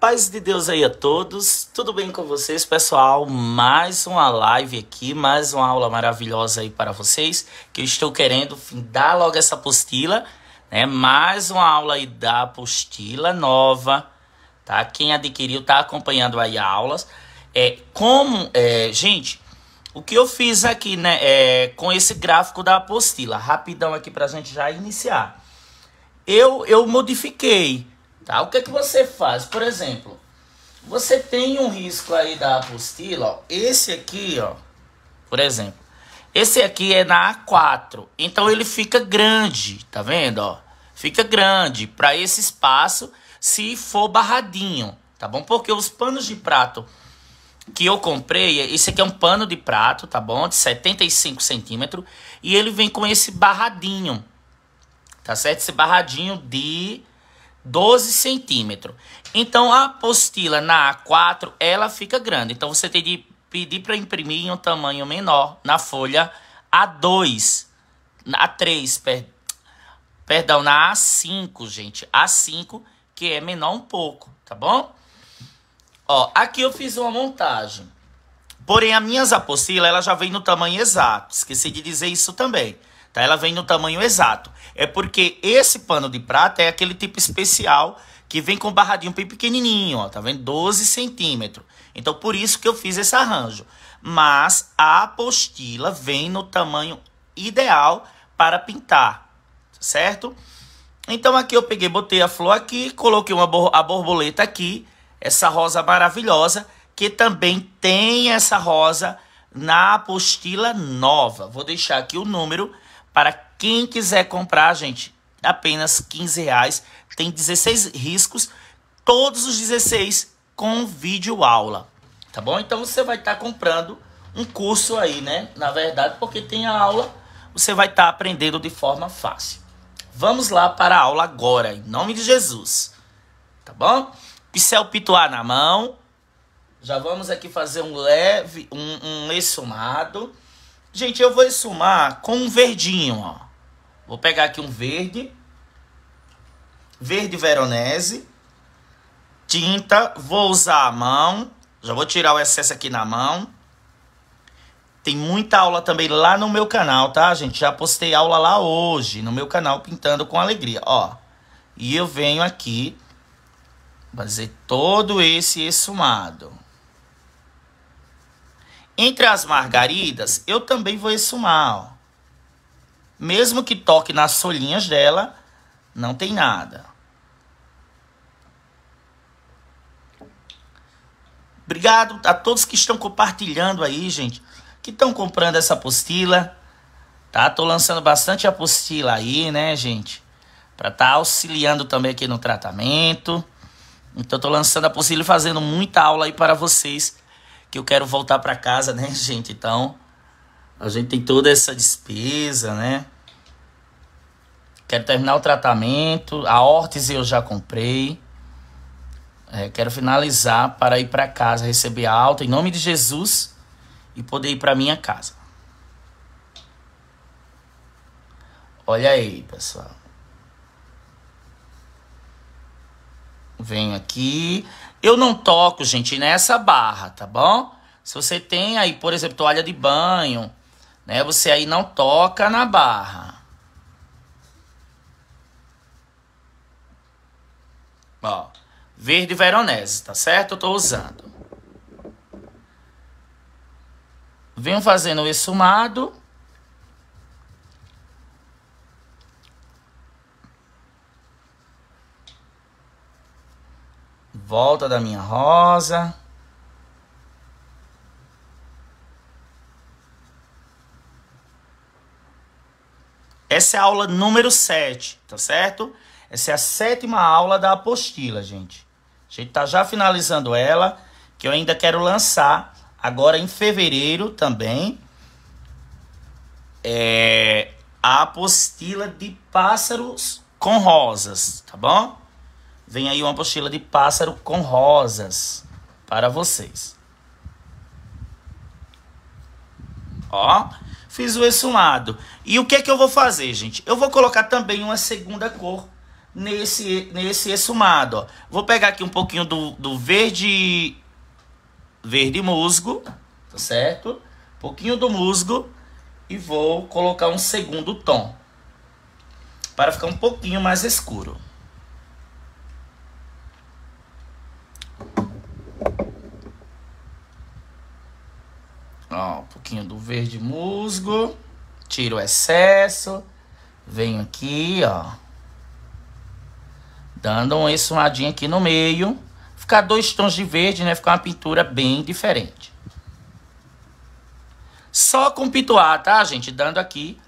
Paz de Deus aí a todos, tudo bem com vocês, pessoal? Mais uma live aqui, mais uma aula maravilhosa aí para vocês, que eu estou querendo dar logo essa apostila, né? Mais uma aula aí da apostila nova, tá? Quem adquiriu tá acompanhando aí aulas. É, como, é, gente, o que eu fiz aqui, né, é, com esse gráfico da apostila, rapidão aqui pra gente já iniciar. Eu, eu modifiquei Tá? O que, é que você faz? Por exemplo, você tem um risco aí da apostila, ó. Esse aqui, ó, por exemplo. Esse aqui é na A4. Então ele fica grande, tá vendo, ó? Fica grande para esse espaço se for barradinho, tá bom? Porque os panos de prato que eu comprei, é, esse aqui é um pano de prato, tá bom? De 75 centímetros. E ele vem com esse barradinho, tá certo? Esse barradinho de 12 centímetros. Então a apostila na A4 ela fica grande. Então você tem de pedir para imprimir em um tamanho menor na folha A2, A3, per, perdão, na A5, gente, A5 que é menor um pouco, tá bom? Ó, aqui eu fiz uma montagem. Porém, as minhas apostilas, ela já vem no tamanho exato. Esqueci de dizer isso também. Tá? Ela vem no tamanho exato é porque esse pano de prata é aquele tipo especial que vem com barradinho bem pequenininho, ó, tá vendo? 12 centímetros. Então, por isso que eu fiz esse arranjo. Mas a apostila vem no tamanho ideal para pintar, certo? Então, aqui eu peguei, botei a flor aqui, coloquei uma a borboleta aqui, essa rosa maravilhosa, que também tem essa rosa na apostila nova. Vou deixar aqui o número para quem quiser comprar, gente, apenas 15 reais. Tem 16 riscos, todos os 16 com vídeo aula, tá bom? Então você vai estar tá comprando um curso aí, né? Na verdade, porque tem a aula, você vai estar tá aprendendo de forma fácil. Vamos lá para a aula agora, em nome de Jesus, tá bom? Pincel pituar na mão. Já vamos aqui fazer um leve, um, um exumado. Gente, eu vou exumar com um verdinho, ó. Vou pegar aqui um verde. Verde veronese. Tinta. Vou usar a mão. Já vou tirar o excesso aqui na mão. Tem muita aula também lá no meu canal, tá, gente? Já postei aula lá hoje no meu canal Pintando com Alegria, ó. E eu venho aqui fazer todo esse esfumado. Entre as margaridas, eu também vou esfumar, ó. Mesmo que toque nas solinhas dela, não tem nada. Obrigado a todos que estão compartilhando aí, gente. Que estão comprando essa apostila. Tá? Tô lançando bastante apostila aí, né, gente? Para estar tá auxiliando também aqui no tratamento. Então tô lançando apostila e fazendo muita aula aí para vocês, que eu quero voltar para casa, né, gente? Então, a gente tem toda essa despesa, né? Quero terminar o tratamento. A órtese eu já comprei. É, quero finalizar para ir para casa, receber a alta em nome de Jesus e poder ir para minha casa. Olha aí, pessoal. Venho aqui. Eu não toco, gente, nessa barra, tá bom? Se você tem aí, por exemplo, toalha de banho, né? Você aí não toca na barra. Ó, verde veronese, tá certo? Eu tô usando. Venho fazendo o esfumado. Volta da minha rosa. Essa é a aula número 7, tá certo? Essa é a sétima aula da apostila, gente. A gente tá já finalizando ela, que eu ainda quero lançar agora em fevereiro também. É a apostila de pássaros com rosas, tá bom? Vem aí uma apostila de pássaro com rosas para vocês. Ó, Fiz o exumado. E o que é que eu vou fazer, gente? Eu vou colocar também uma segunda cor nesse, nesse exumado. Ó. Vou pegar aqui um pouquinho do, do verde, verde musgo, tá certo? Um pouquinho do musgo e vou colocar um segundo tom para ficar um pouquinho mais escuro. pouquinho do verde musgo, tiro o excesso, venho aqui, ó. Dando uma esfumadinha aqui no meio. Ficar dois tons de verde, né? Ficar uma pintura bem diferente. Só com pituar, tá, gente? Dando aqui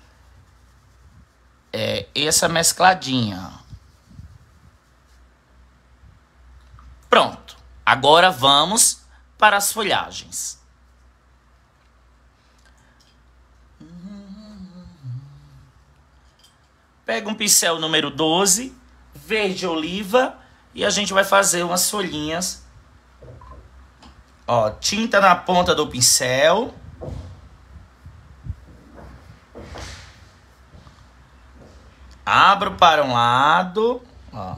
é, essa mescladinha, Pronto. Agora vamos para as folhagens. Pega um pincel número 12, verde oliva, e a gente vai fazer umas folhinhas. Ó, tinta na ponta do pincel. Abro para um lado, ó.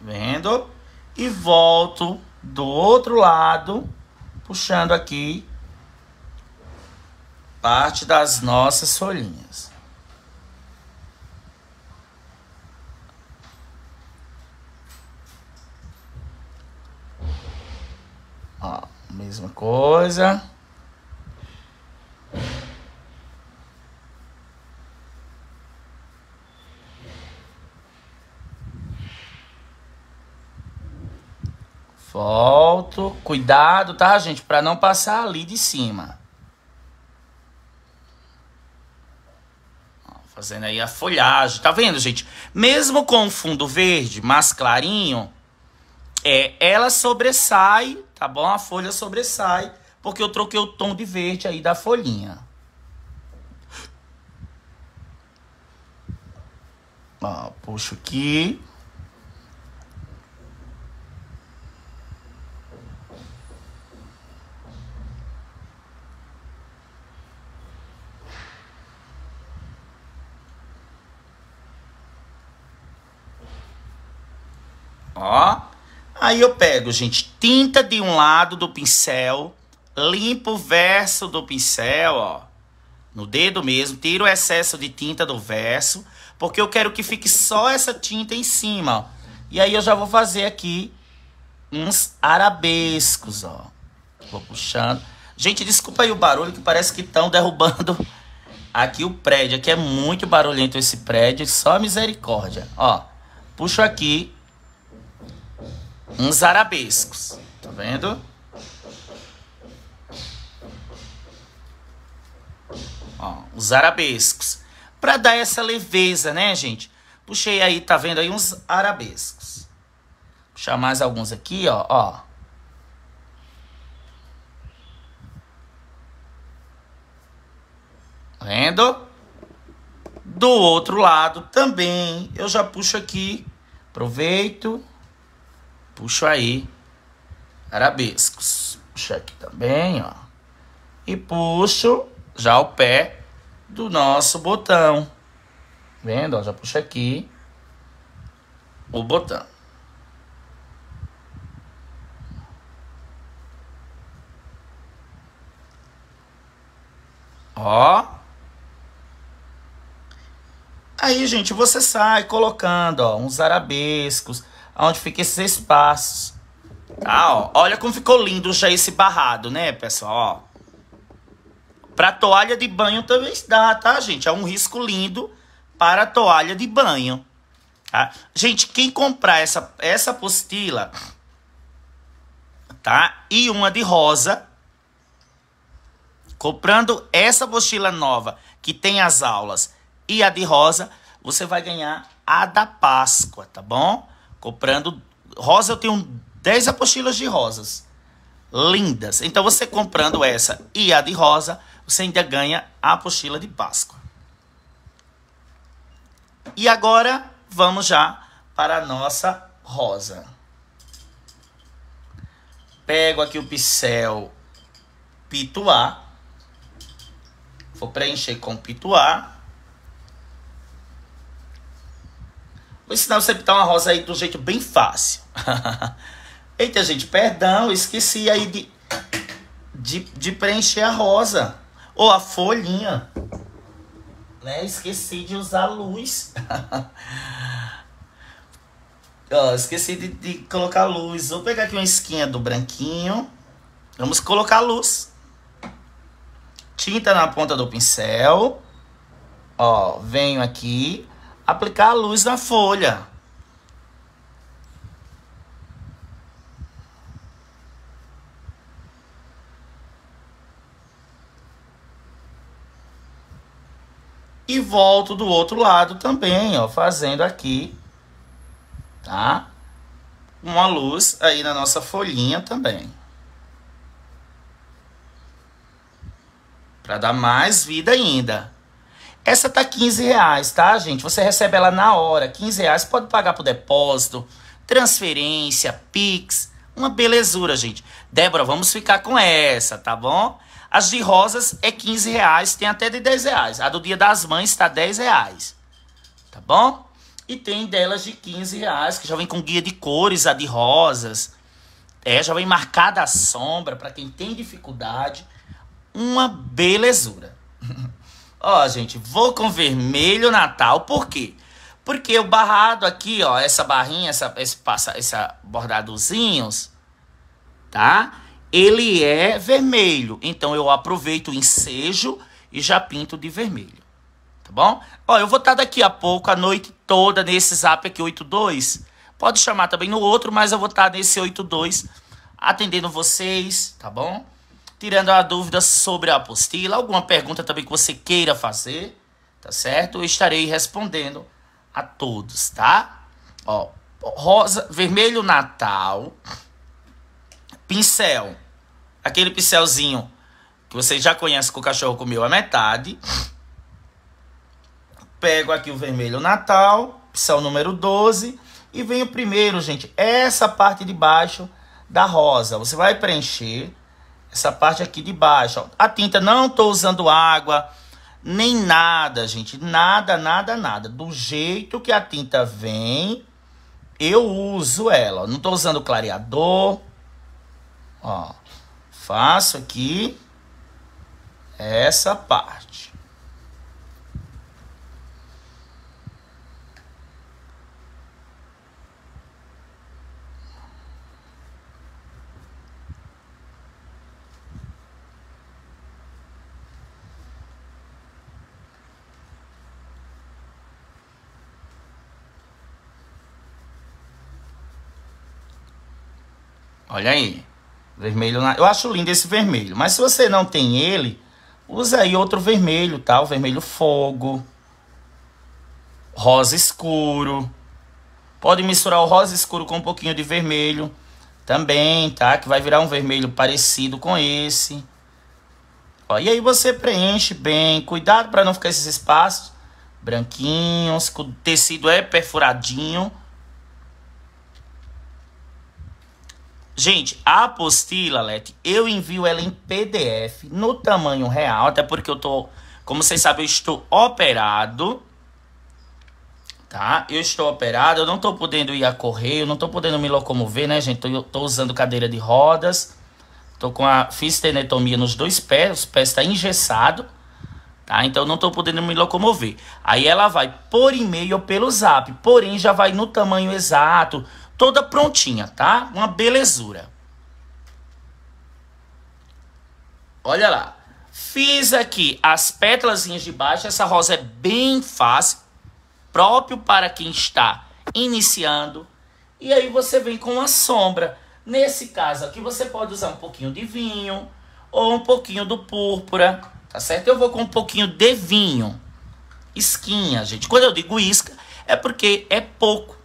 Vendo? E volto do outro lado, puxando aqui parte das nossas folhinhas. Ó, mesma coisa. Volto. Cuidado, tá, gente? Para não passar ali de cima. fazendo aí a folhagem. Tá vendo, gente? Mesmo com o fundo verde mais clarinho, é, ela sobressai, tá bom? A folha sobressai, porque eu troquei o tom de verde aí da folhinha. Ó, puxo aqui. Ó. Aí eu pego, gente, tinta de um lado do pincel, limpo o verso do pincel, ó. No dedo mesmo, tiro o excesso de tinta do verso, porque eu quero que fique só essa tinta em cima, ó. E aí eu já vou fazer aqui uns arabescos, ó. Vou puxando. Gente, desculpa aí o barulho, que parece que estão derrubando aqui o prédio. Aqui é muito barulhento esse prédio, só misericórdia. Ó, puxo aqui uns arabescos. Tá vendo? Ó, os arabescos. Pra dar essa leveza, né, gente? Puxei aí, tá vendo aí uns arabescos. Puxar mais alguns aqui, ó, ó. Tá vendo? Do outro lado também, eu já puxo aqui, aproveito. Puxo aí arabescos. Puxo aqui também, ó. E puxo já o pé do nosso botão. Vendo? Ó, já puxo aqui o botão. Ó. Aí, gente, você sai colocando ó, uns arabescos onde fica esses espaços. Tá, ó. Olha como ficou lindo já esse barrado, né, pessoal? Ó. Pra toalha de banho também dá, tá, gente? É um risco lindo para toalha de banho. Tá? Gente, quem comprar essa, essa apostila, tá? E uma de rosa, comprando essa apostila nova, que tem as aulas, e a de rosa, você vai ganhar a da Páscoa, tá bom? comprando. Rosa, eu tenho 10 apostilas de rosas. Lindas. Então, você comprando essa e a de rosa, você ainda ganha a apostila de Páscoa. E agora, vamos já para a nossa rosa. Pego aqui o pincel pituá. Vou preencher com pituá. Vou ensinar você a pintar uma rosa aí de um jeito bem fácil. Eita, gente, perdão, esqueci aí de, de, de preencher a rosa. Ou a folhinha. Né? Esqueci de usar a luz. Ó, esqueci de, de colocar a luz. Vou pegar aqui uma esquinha do branquinho. Vamos colocar a luz. Tinta na ponta do pincel. Ó, venho aqui aplicar a luz na folha. E volto do outro lado também, ó, fazendo aqui, tá? Uma luz aí na nossa folhinha também. Para dar mais vida ainda. Essa tá 15 reais, tá, gente? Você recebe ela na hora, 15 reais, pode pagar por depósito, transferência, Pix, uma belezura, gente. Débora, vamos ficar com essa, tá bom? As de rosas é 15 reais, tem até de 10 reais. A do dia das mães tá 10 reais, tá bom? E tem delas de 15 reais, que já vem com guia de cores, a de rosas. É, já vem marcada a sombra, para quem tem dificuldade. Uma belezura. Ó, gente, vou com vermelho natal, por quê? Porque o barrado aqui, ó, essa barrinha, essa, esse, passa, essa bordadozinhos, tá? Ele é vermelho. Então eu aproveito o ensejo e já pinto de vermelho, tá bom? Ó, eu vou estar daqui a pouco, a noite toda, nesse zap aqui, 82. Pode chamar também no outro, mas eu vou estar nesse nesse 82 atendendo vocês, tá bom? tirando a dúvida sobre a apostila, alguma pergunta também que você queira fazer, tá certo? Eu estarei respondendo a todos, tá? Ó, rosa, vermelho natal, pincel, aquele pincelzinho que você já conhece que o cachorro comeu a metade. Pego aqui o vermelho natal, pincel número 12, e venho primeiro, gente, essa parte de baixo da rosa. Você vai preencher essa parte aqui de baixo. Ó. A tinta não estou usando água, nem nada, gente. Nada, nada, nada. Do jeito que a tinta vem, eu uso ela. Ó. Não estou usando clareador. Ó, faço aqui essa parte. Olha aí. Vermelho na... Eu acho lindo esse vermelho. Mas se você não tem ele, usa aí outro vermelho, tá? O vermelho fogo. Rosa escuro. Pode misturar o rosa escuro com um pouquinho de vermelho também, tá? Que vai virar um vermelho parecido com esse. Ó, e aí você preenche bem. Cuidado para não ficar esses espaços branquinhos. O tecido é perfuradinho. Gente, a apostila, Leti, eu envio ela em PDF, no tamanho real, até porque eu tô, como vocês sabem, eu estou operado, tá? Eu estou operado, eu não tô podendo ir a correio, não tô podendo me locomover, né, gente? Eu tô usando cadeira de rodas, tô com a fistenetomia nos dois pés, os pés tá engessado, tá? Então não tô podendo me locomover. Aí ela vai por e-mail ou pelo zap, porém já vai no tamanho exato, toda prontinha, tá? Uma belezura. Olha lá. Fiz aqui as pétalas de baixo. Essa rosa é bem fácil, próprio para quem está iniciando. E aí você vem com a sombra. Nesse caso aqui, você pode usar um pouquinho de vinho ou um pouquinho do púrpura, tá certo? Eu vou com um pouquinho de vinho. Isquinha, gente. Quando eu digo isca, é porque é pouco.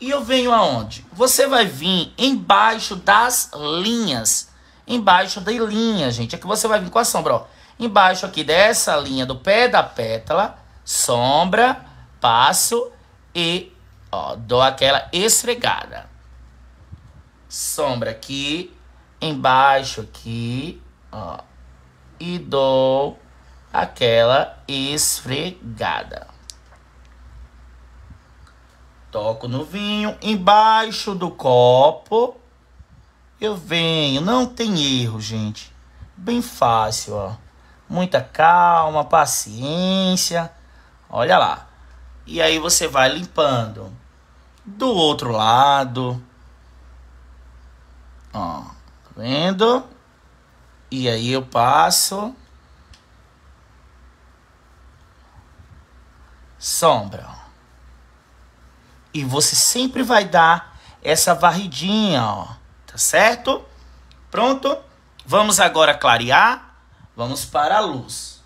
E eu venho aonde? Você vai vir embaixo das linhas. Embaixo da linha, gente. Aqui é você vai vir com a sombra, ó. Embaixo aqui dessa linha do pé da pétala, sombra, passo e ó, dou aquela esfregada. Sombra aqui, embaixo aqui, ó. E dou aquela esfregada. Toco no vinho embaixo do copo. Eu venho, não tem erro, gente. Bem fácil, ó. Muita calma, paciência. Olha lá. E aí você vai limpando. Do outro lado. Ó, tá vendo? E aí eu passo sombra. E você sempre vai dar essa varridinha, ó. Tá certo? Pronto? Vamos agora clarear. Vamos para a luz.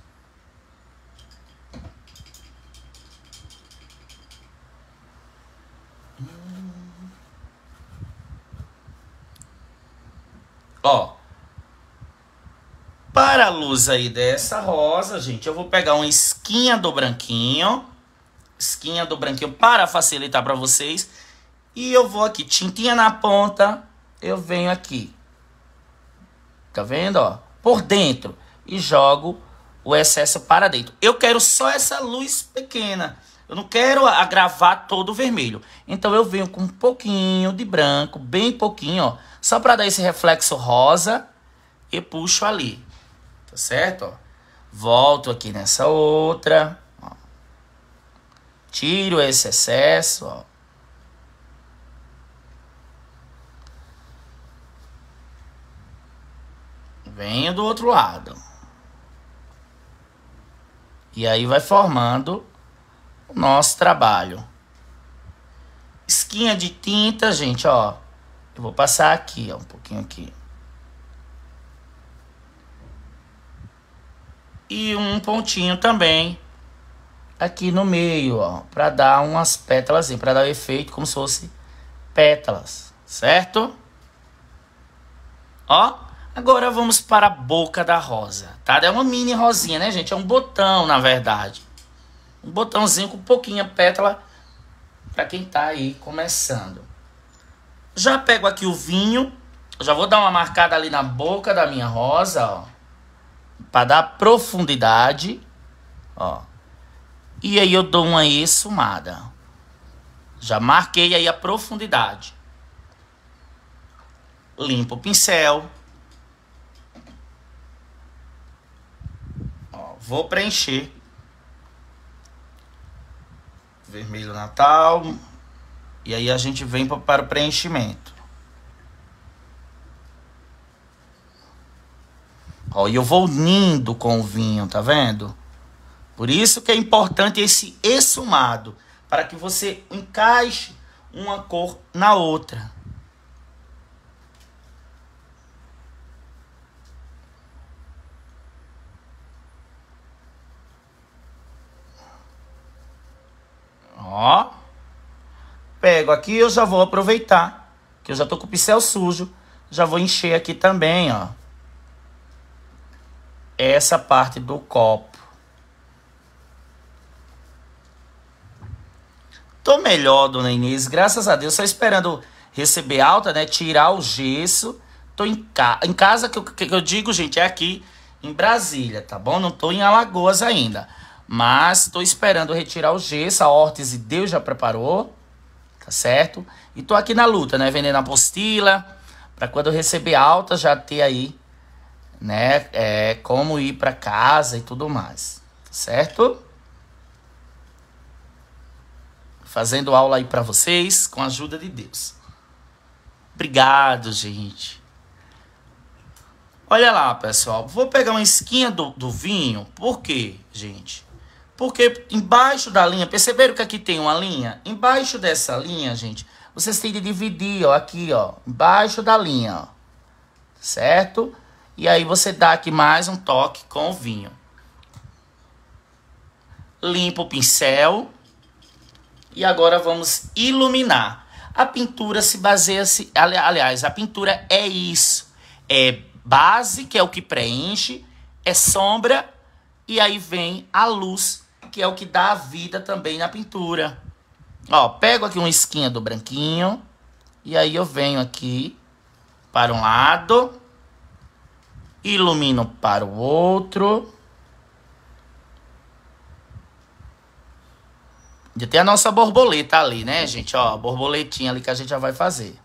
Ó, para a luz aí dessa rosa, gente, eu vou pegar uma esquinha do branquinho esquinha do branquinho para facilitar para vocês. E eu vou aqui, tintinha na ponta, eu venho aqui. Tá vendo, ó? Por dentro. E jogo o excesso para dentro. Eu quero só essa luz pequena. Eu não quero agravar todo o vermelho. Então eu venho com um pouquinho de branco, bem pouquinho, ó. Só para dar esse reflexo rosa e puxo ali. Tá certo, ó? Volto aqui nessa outra. Tiro esse é excesso, ó. Venho do outro lado. E aí vai formando o nosso trabalho. Esquinha de tinta, gente, ó. Eu vou passar aqui, ó, um pouquinho aqui. E um pontinho também aqui no meio, ó, para dar umas pétalas, assim, para dar o um efeito como se fosse pétalas, certo? Ó, agora vamos para a boca da rosa, tá? É uma mini rosinha, né, gente? É um botão, na verdade. Um botãozinho com pouquinha pétala para quem tá aí começando. Já pego aqui o vinho, já vou dar uma marcada ali na boca da minha rosa, ó, para dar profundidade, ó. E aí eu dou uma esfumada. Já marquei aí a profundidade. Limpo o pincel. Ó, vou preencher. Vermelho natal. E aí a gente vem para o preenchimento. Ó, e eu vou unindo com o vinho, tá vendo? Por isso que é importante esse exumado, para que você encaixe uma cor na outra. Ó. Pego aqui, eu já vou aproveitar, que eu já tô com o pincel sujo, já vou encher aqui também, ó. Essa parte do copo. Tô melhor, dona Inês, graças a Deus. Só esperando receber alta, né? Tirar o gesso. Tô em, ca... em casa, que eu, que eu digo, gente, é aqui em Brasília, tá bom? Não tô em Alagoas ainda. Mas tô esperando retirar o gesso, a órtese Deus já preparou, tá certo? E tô aqui na luta, né? Vendendo a apostila, para quando eu receber alta já ter aí, né? É, como ir para casa e tudo mais, certo? fazendo aula aí para vocês com a ajuda de Deus. Obrigado, gente. Olha lá, pessoal. Vou pegar uma esquinha do, do vinho. Por quê, gente? Porque embaixo da linha, perceberam que aqui tem uma linha? Embaixo dessa linha, gente, vocês têm de dividir, ó, aqui, ó, embaixo da linha, ó. Certo? E aí você dá aqui mais um toque com o vinho. Limpa o pincel e agora vamos iluminar. A pintura se baseia-se, aliás, a pintura é isso. É base, que é o que preenche, é sombra e aí vem a luz, que é o que dá a vida também na pintura. Ó, pego aqui uma esquinha do branquinho e aí eu venho aqui para um lado, ilumino para o outro de ter a nossa borboleta ali, né, gente? Ó, a borboletinha ali que a gente já vai fazer.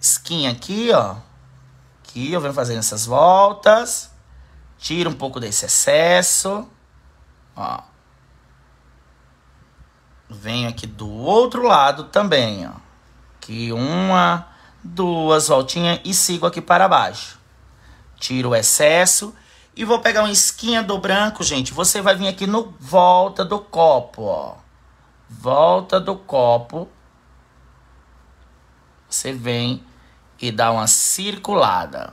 Skin aqui, ó. Aqui eu venho fazendo essas voltas. Tira um pouco desse excesso. Ó. Venho aqui do outro lado também, ó. Aqui uma, duas voltinhas e sigo aqui para baixo. Tiro o excesso e vou pegar uma esquinha do branco, gente. Você vai vir aqui no volta do copo, ó. Volta do copo. Você vem e dá uma circulada.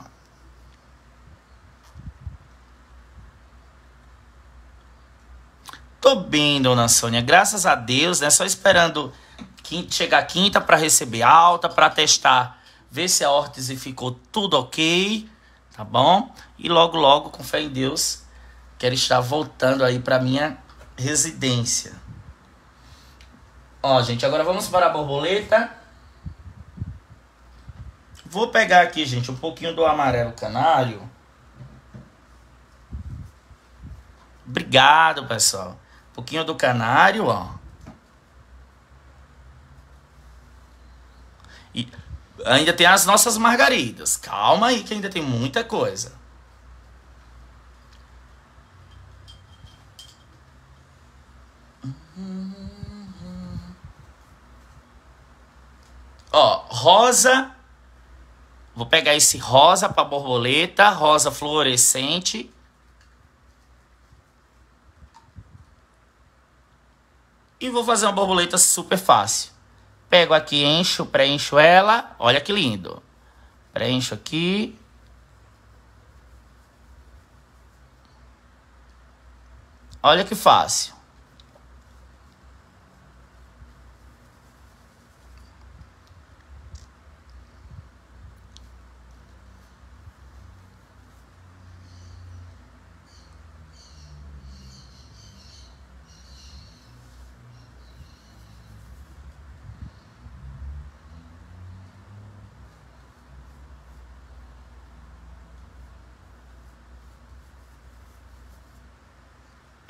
Tô bem, dona Sônia. Graças a Deus, né? Só esperando chegar quinta para receber alta, para testar, ver se a órtese ficou tudo ok, tá bom? E logo, logo, com fé em Deus, quero estar voltando aí para minha residência. Ó, gente, agora vamos para a borboleta. Vou pegar aqui, gente, um pouquinho do amarelo canário. Obrigado, pessoal. Um pouquinho do canário, ó. E ainda tem as nossas margaridas. Calma aí que ainda tem muita coisa. rosa. Vou pegar esse rosa para borboleta, rosa fluorescente. E vou fazer uma borboleta super fácil. Pego aqui, encho, preencho ela. Olha que lindo. Preencho aqui. Olha que fácil.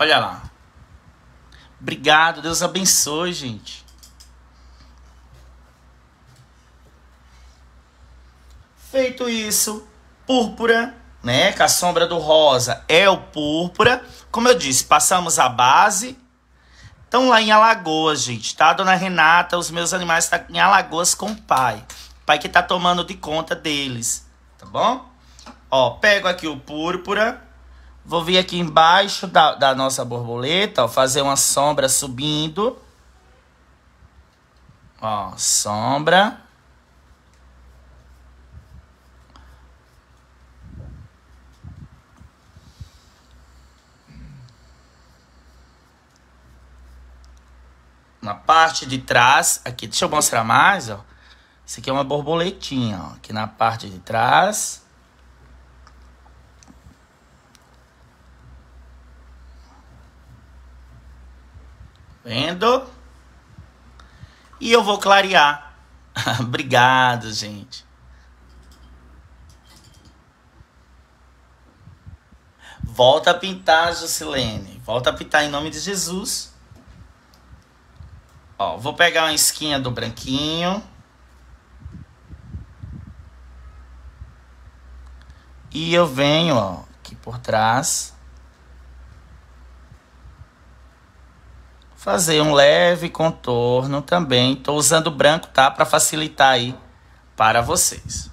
Olha lá. Obrigado, Deus abençoe, gente. Feito isso, púrpura, né? Com a sombra do rosa é o púrpura. Como eu disse, passamos a base. Estão lá em Alagoas, gente, tá? Dona Renata, os meus animais estão tá em Alagoas com o pai. O pai que tá tomando de conta deles, tá bom? Ó, pego aqui o púrpura Vou vir aqui embaixo da, da nossa borboleta, ó, fazer uma sombra subindo. Ó, sombra. Na parte de trás, aqui, deixa eu mostrar mais, ó. Isso aqui é uma borboletinha, ó, aqui na parte de trás. Vendo? E eu vou clarear. Obrigado, gente. Volta a pintar, Jusilene. Volta a pintar em nome de Jesus. Ó, vou pegar uma esquinha do branquinho. E eu venho, ó, aqui por trás. fazer um leve contorno também. Estou usando branco, tá? Para facilitar aí para vocês.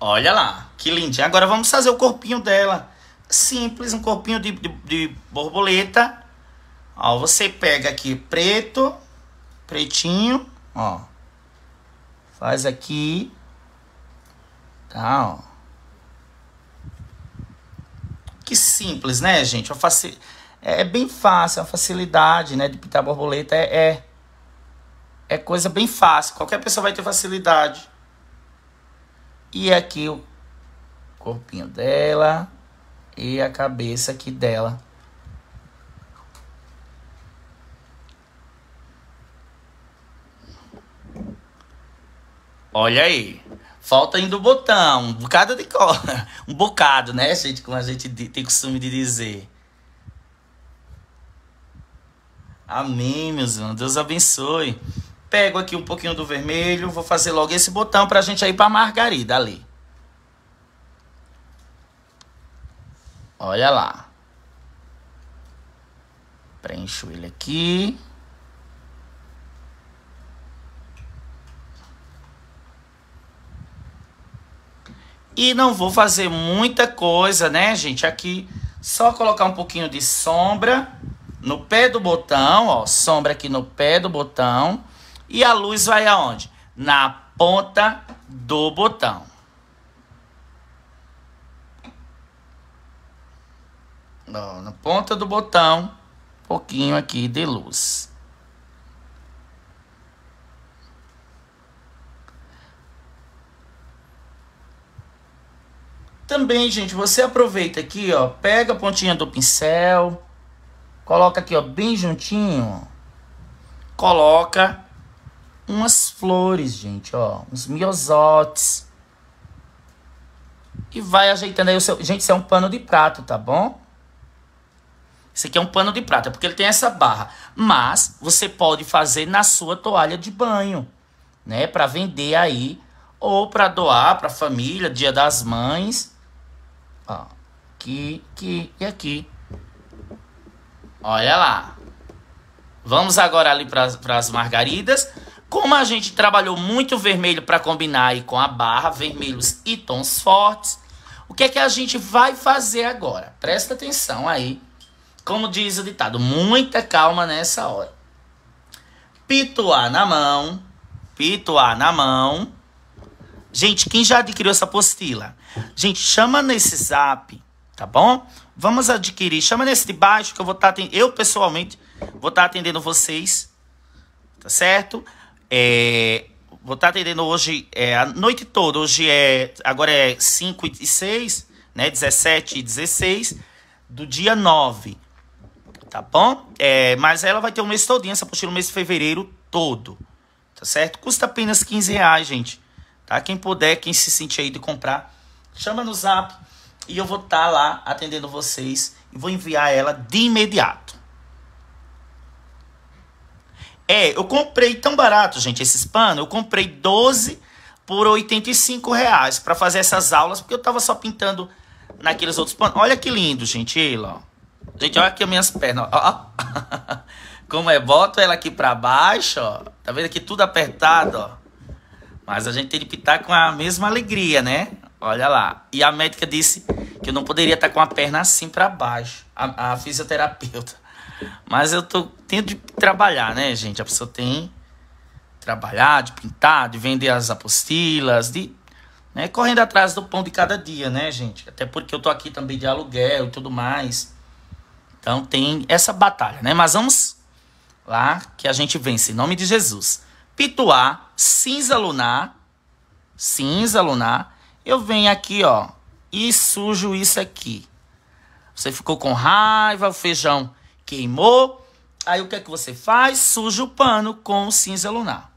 Olha lá, que lindinha. Agora vamos fazer o corpinho dela. Simples, um corpinho de, de, de borboleta Ó, você pega aqui preto, pretinho, ó. Faz aqui. Tá, ó. Que simples, né, gente? faci... É, é bem fácil, é uma facilidade, né, de pintar borboleta. É, é, é coisa bem fácil. Qualquer pessoa vai ter facilidade. E aqui o corpinho dela e a cabeça aqui dela. Olha aí. Falta ainda o botão, um bocado de cola. Um bocado, né, gente? Como a gente tem costume de dizer. Amém, meus irmãos. Deus abençoe. Pego aqui um pouquinho do vermelho. Vou fazer logo esse botão pra gente ir pra margarida ali. Olha lá. Preencho ele aqui. E não vou fazer muita coisa, né, gente? Aqui, só colocar um pouquinho de sombra no pé do botão, ó. Sombra aqui no pé do botão. E a luz vai aonde? Na ponta do botão. Ó, na ponta do botão, um pouquinho aqui de luz. Também, gente, você aproveita aqui, ó, pega a pontinha do pincel, coloca aqui, ó, bem juntinho, coloca umas flores, gente, ó, uns miosotes. E vai ajeitando aí o seu... Gente, isso é um pano de prato, tá bom? esse aqui é um pano de prata, é porque ele tem essa barra. Mas você pode fazer na sua toalha de banho, né? Para vender aí ou para doar para família, Dia das Mães. Ó, aqui, aqui e aqui. Olha lá. Vamos agora ali para as margaridas. Como a gente trabalhou muito vermelho para combinar aí com a barra, vermelhos e tons fortes, o que é que a gente vai fazer agora? Presta atenção aí. Como diz o ditado, muita calma nessa hora. Pituar na mão, pituar na mão. Gente, quem já adquiriu essa apostila? Gente, chama nesse zap, tá bom? Vamos adquirir. Chama nesse de baixo que eu vou estar tá atendendo. Eu, pessoalmente, vou estar tá atendendo vocês, tá certo? É, vou estar tá atendendo hoje é, a noite toda. Hoje é. Agora é 5 e 6, né? 17 e 16 do dia 9. Tá bom? É, mas ela vai ter o um mês todinho, essa apostila, o mês de fevereiro todo. Tá certo? Custa apenas 15 reais, gente. Tá? Quem puder, quem se sentir aí de comprar chama no zap e eu vou estar tá lá atendendo vocês e vou enviar ela de imediato. É, eu comprei tão barato, gente, esses panos. Eu comprei 12 por 85 reais para fazer essas aulas, porque eu tava só pintando naqueles outros panos. Olha que lindo, gente, ele, ó. Gente, olha aqui as minhas pernas, ó. Como é, boto ela aqui para baixo, ó. Tá vendo aqui tudo apertado, ó. Mas a gente tem que pintar com a mesma alegria, né? Olha lá. E a médica disse que eu não poderia estar com a perna assim para baixo, a, a, fisioterapeuta. Mas eu tô tendo de trabalhar, né, gente? A pessoa tem de trabalhar, de pintar, de vender as apostilas, de né, correndo atrás do pão de cada dia, né, gente? Até porque eu tô aqui também de aluguel e tudo mais. Então tem essa batalha, né? Mas vamos lá que a gente vence em nome de Jesus. Pituá, cinza lunar, cinza lunar eu venho aqui, ó, e sujo isso aqui. Você ficou com raiva, o feijão queimou. Aí o que é que você faz? Suja o pano com cinza lunar.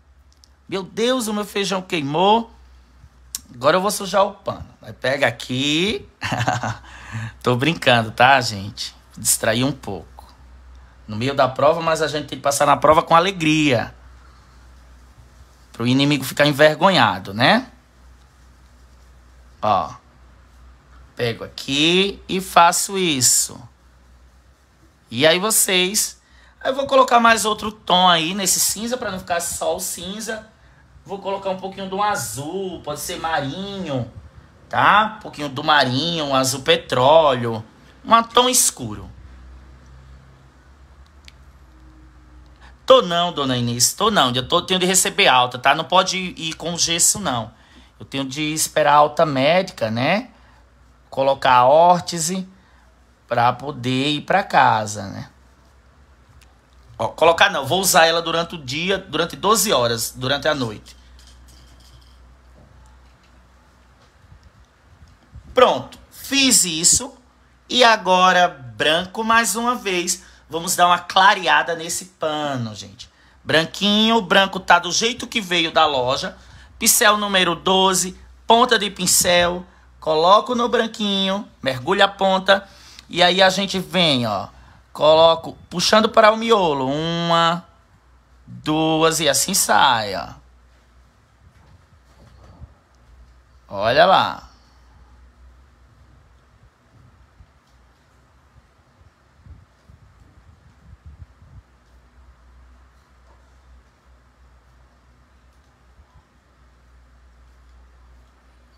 Meu Deus, o meu feijão queimou. Agora eu vou sujar o pano. Aí pega aqui. Tô brincando, tá, gente? Distrair um pouco. No meio da prova, mas a gente tem que passar na prova com alegria. Pro inimigo ficar envergonhado, né? Ó. Pego aqui e faço isso. E aí vocês... Aí eu vou colocar mais outro tom aí nesse cinza para não ficar só o cinza. Vou colocar um pouquinho de um azul, pode ser marinho, tá? Um pouquinho do marinho, um azul petróleo, um tom escuro. Tô não, dona Inês, tô não. Eu tô, tenho de receber alta, tá? Não pode ir com gesso, não. Eu tenho de esperar alta médica, né? Colocar a órtese para poder ir para casa, né? Ó, colocar não, vou usar ela durante o dia, durante 12 horas, durante a noite. Pronto, fiz isso. E agora, branco mais uma vez. Vamos dar uma clareada nesse pano, gente. Branquinho, o branco tá do jeito que veio da loja pincel número 12, ponta de pincel, coloco no branquinho, mergulho a ponta e aí a gente vem, ó, coloco puxando para o miolo, uma, duas e assim sai, ó. Olha lá.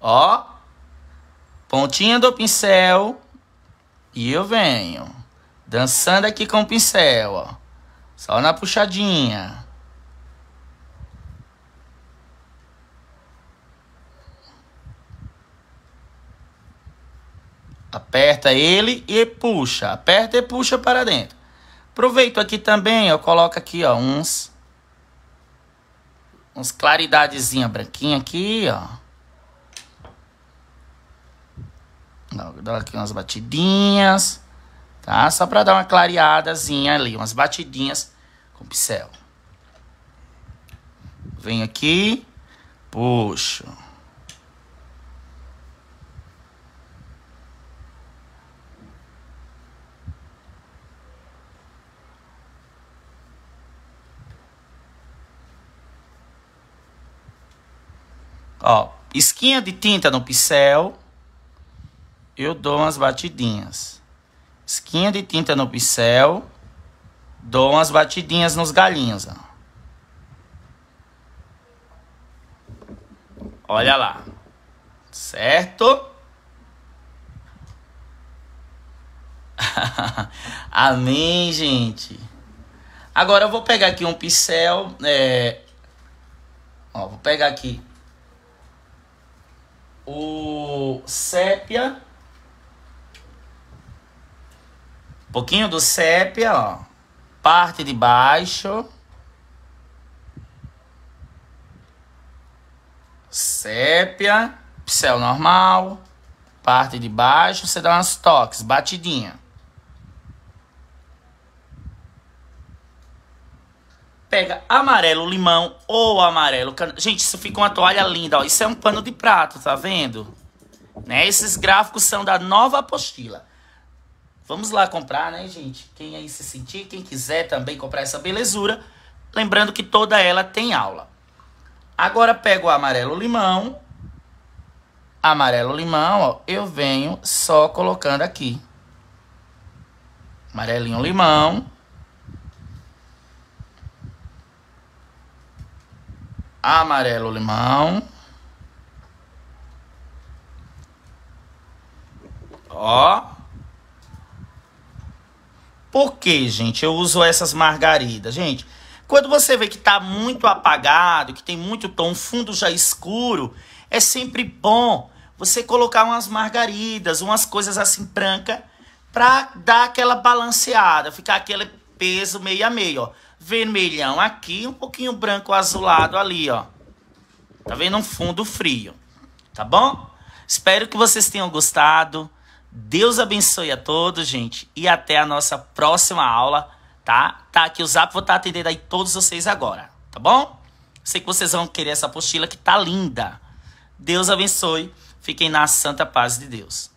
Ó, pontinha do pincel e eu venho dançando aqui com o pincel, ó. Só na puxadinha. Aperta ele e puxa. Aperta e puxa para dentro. Aproveito aqui também, ó. Coloca aqui, ó, uns... Uns claridadezinha branquinha aqui, ó. Dá aqui umas batidinhas, tá? Só pra dar uma clareadazinha ali, umas batidinhas com o pincel. Venho aqui, puxo. Ó, esquinha de tinta no pincel eu dou umas batidinhas. Esquinha de tinta no pincel, dou umas batidinhas nos galinhos. Ó. Olha lá, certo? Amém, gente. Agora eu vou pegar aqui um pincel. É... Ó, vou pegar aqui o sépia. Pouquinho do sépia, ó. Parte de baixo. Sépia, pincel normal. Parte de baixo, você dá umas toques, batidinha. pega amarelo limão ou amarelo Gente, isso fica uma toalha linda, ó. Isso é um pano de prato, tá vendo? Né? Esses gráficos são da nova apostila. Vamos lá comprar, né, gente? Quem aí se sentir, quem quiser também comprar essa belezura. Lembrando que toda ela tem aula. Agora pego o amarelo limão. Amarelo limão, ó, eu venho só colocando aqui. Amarelinho limão. Amarelo limão. Ó. Por que, gente, eu uso essas margaridas? Gente, quando você vê que está muito apagado, que tem muito tom, fundo já escuro, é sempre bom você colocar umas margaridas, umas coisas assim branca, para dar aquela balanceada, ficar aquele peso meio a meio, ó. Vermelhão aqui, um pouquinho branco azulado ali, ó. Tá vendo um fundo frio, tá bom? Espero que vocês tenham gostado. Deus abençoe a todos, gente, e até a nossa próxima aula, tá? Tá aqui o Zap, vou estar tá atendendo aí todos vocês agora, tá bom? Sei que vocês vão querer essa apostila que tá linda. Deus abençoe, fiquem na santa paz de Deus.